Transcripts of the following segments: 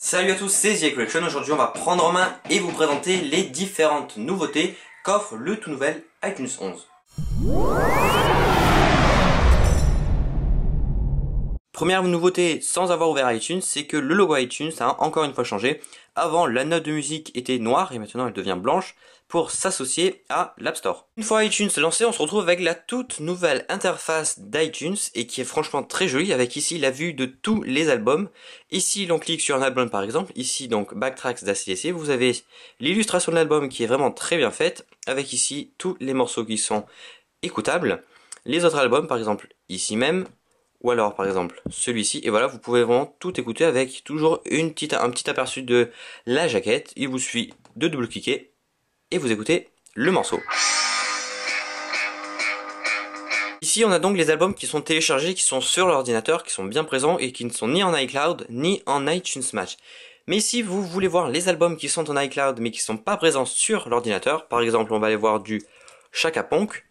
Salut à tous, c'est The Collection. Aujourd'hui, on va prendre en main et vous présenter les différentes nouveautés qu'offre le tout nouvel iTunes 11. Première nouveauté sans avoir ouvert iTunes, c'est que le logo iTunes a encore une fois changé. Avant, la note de musique était noire et maintenant elle devient blanche pour s'associer à l'App Store. Une fois iTunes lancé, on se retrouve avec la toute nouvelle interface d'iTunes et qui est franchement très jolie avec ici la vue de tous les albums. Ici, l'on clique sur un album par exemple, ici donc Backtracks d'ACDC, vous avez l'illustration de l'album qui est vraiment très bien faite avec ici tous les morceaux qui sont écoutables. Les autres albums par exemple ici même, ou alors par exemple celui-ci et voilà vous pouvez vraiment tout écouter avec toujours une petite, un petit aperçu de la jaquette il vous suffit de double-cliquer et vous écoutez le morceau Ici on a donc les albums qui sont téléchargés, qui sont sur l'ordinateur, qui sont bien présents et qui ne sont ni en iCloud ni en iTunes Match. Mais si vous voulez voir les albums qui sont en iCloud mais qui ne sont pas présents sur l'ordinateur, par exemple on va aller voir du Chaka Punk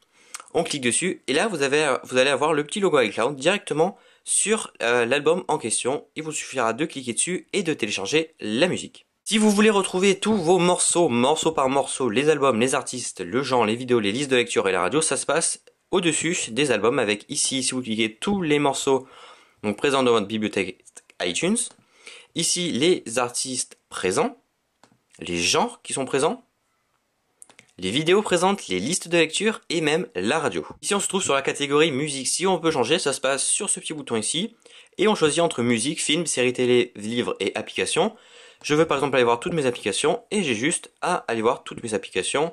on clique dessus et là vous, avez, euh, vous allez avoir le petit logo iCloud directement sur euh, l'album en question. Il vous suffira de cliquer dessus et de télécharger la musique. Si vous voulez retrouver tous vos morceaux, morceau par morceau, les albums, les artistes, le genre, les vidéos, les listes de lecture et la radio, ça se passe au-dessus des albums avec ici, si vous cliquez tous les morceaux donc, présents dans votre bibliothèque iTunes, ici les artistes présents, les genres qui sont présents, les vidéos présentent les listes de lecture et même la radio. Ici on se trouve sur la catégorie musique. Si on peut changer, ça se passe sur ce petit bouton ici. Et on choisit entre musique, film, série télé, livres et applications. Je veux par exemple aller voir toutes mes applications et j'ai juste à aller voir toutes mes applications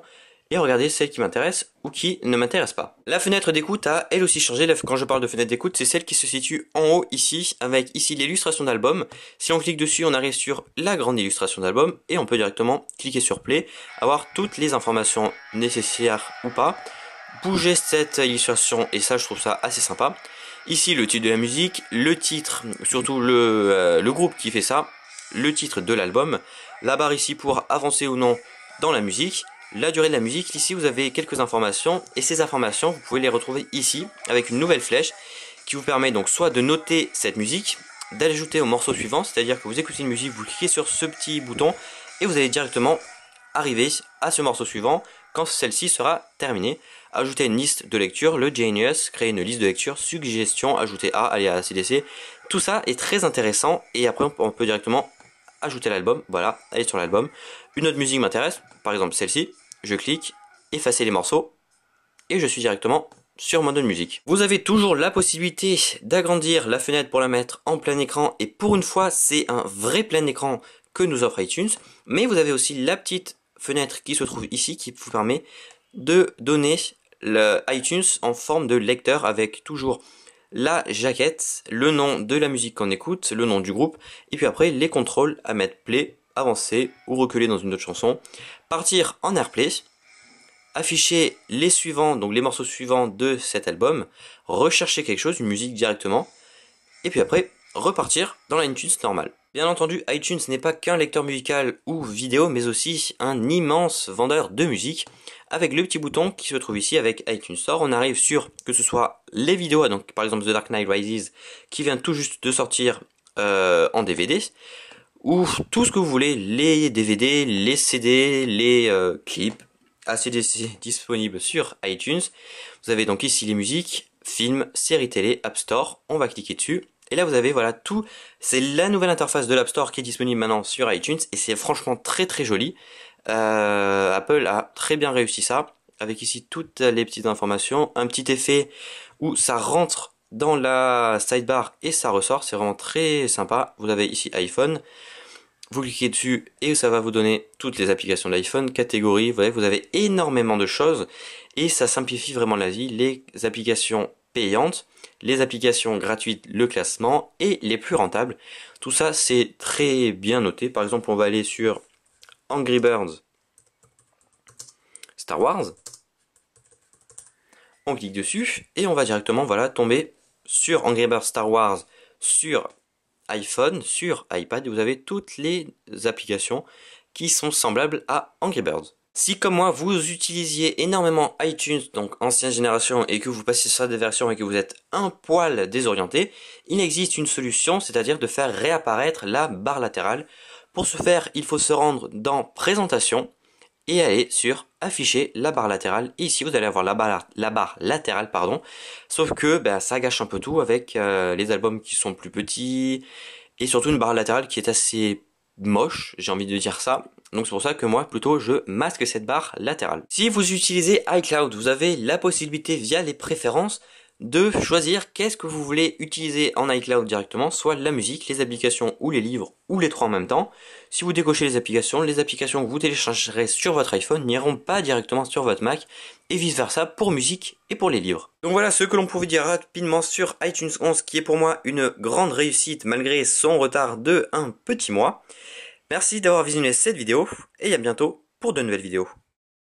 et regardez celle qui m'intéresse ou qui ne m'intéresse pas. La fenêtre d'écoute a elle aussi changé. Quand je parle de fenêtre d'écoute, c'est celle qui se situe en haut ici, avec ici l'illustration d'album. Si on clique dessus, on arrive sur la grande illustration d'album et on peut directement cliquer sur play, avoir toutes les informations nécessaires ou pas, bouger cette illustration et ça je trouve ça assez sympa. Ici le titre de la musique, le titre, surtout le, euh, le groupe qui fait ça, le titre de l'album, la barre ici pour avancer ou non dans la musique, la durée de la musique. Ici, vous avez quelques informations et ces informations, vous pouvez les retrouver ici avec une nouvelle flèche qui vous permet donc soit de noter cette musique, d'ajouter au morceau suivant, c'est-à-dire que vous écoutez une musique, vous cliquez sur ce petit bouton et vous allez directement arriver à ce morceau suivant quand celle-ci sera terminée. Ajouter une liste de lecture, le Genius, créer une liste de lecture, suggestion, ajouter A, aller à CDC. Tout ça est très intéressant et après on peut directement ajouter l'album, voilà, aller sur l'album. Une autre musique m'intéresse, par exemple celle-ci, je clique, effacer les morceaux, et je suis directement sur mon de musique. Vous avez toujours la possibilité d'agrandir la fenêtre pour la mettre en plein écran, et pour une fois, c'est un vrai plein écran que nous offre iTunes, mais vous avez aussi la petite fenêtre qui se trouve ici, qui vous permet de donner le iTunes en forme de lecteur avec toujours la jaquette, le nom de la musique qu'on écoute, le nom du groupe, et puis après les contrôles à mettre play, avancer ou reculer dans une autre chanson, partir en airplay, afficher les suivants, donc les morceaux suivants de cet album, rechercher quelque chose, une musique directement, et puis après repartir dans l'iTunes normal. Bien entendu, iTunes n'est pas qu'un lecteur musical ou vidéo, mais aussi un immense vendeur de musique. Avec le petit bouton qui se trouve ici avec iTunes Store, on arrive sur que ce soit les vidéos, donc par exemple The Dark Knight Rises, qui vient tout juste de sortir euh, en DVD, ou tout ce que vous voulez, les DVD, les CD, les euh, clips, ACDC disponibles sur iTunes. Vous avez donc ici les musiques, films, séries télé, App Store, on va cliquer dessus. Et là vous avez voilà tout, c'est la nouvelle interface de l'App Store qui est disponible maintenant sur iTunes et c'est franchement très très joli. Euh, Apple a très bien réussi ça avec ici toutes les petites informations, un petit effet où ça rentre dans la sidebar et ça ressort. C'est vraiment très sympa. Vous avez ici iPhone. Vous cliquez dessus et ça va vous donner toutes les applications d'iPhone, catégories. Vous vous avez énormément de choses et ça simplifie vraiment la vie. Les applications payantes, les applications gratuites, le classement et les plus rentables. Tout ça, c'est très bien noté. Par exemple, on va aller sur Angry Birds Star Wars. On clique dessus et on va directement voilà, tomber sur Angry Birds Star Wars, sur iPhone, sur iPad, vous avez toutes les applications qui sont semblables à Angry Birds. Si comme moi vous utilisiez énormément iTunes, donc ancienne génération, et que vous passez sur des versions et que vous êtes un poil désorienté, il existe une solution, c'est-à-dire de faire réapparaître la barre latérale. Pour ce faire, il faut se rendre dans Présentation, et aller sur afficher la barre latérale. ici, vous allez avoir la barre, latérale, pardon. Sauf que bah, ça gâche un peu tout avec euh, les albums qui sont plus petits et surtout une barre latérale qui est assez moche, j'ai envie de dire ça. Donc c'est pour ça que moi plutôt je masque cette barre latérale. Si vous utilisez iCloud, vous avez la possibilité via les préférences de choisir qu'est-ce que vous voulez utiliser en iCloud directement, soit la musique, les applications ou les livres, ou les trois en même temps. Si vous décochez les applications, les applications que vous téléchargerez sur votre iPhone n'iront pas directement sur votre Mac, et vice-versa pour musique et pour les livres. Donc voilà ce que l'on pouvait dire rapidement sur iTunes 11, qui est pour moi une grande réussite malgré son retard de un petit mois. Merci d'avoir visionné cette vidéo, et à bientôt pour de nouvelles vidéos.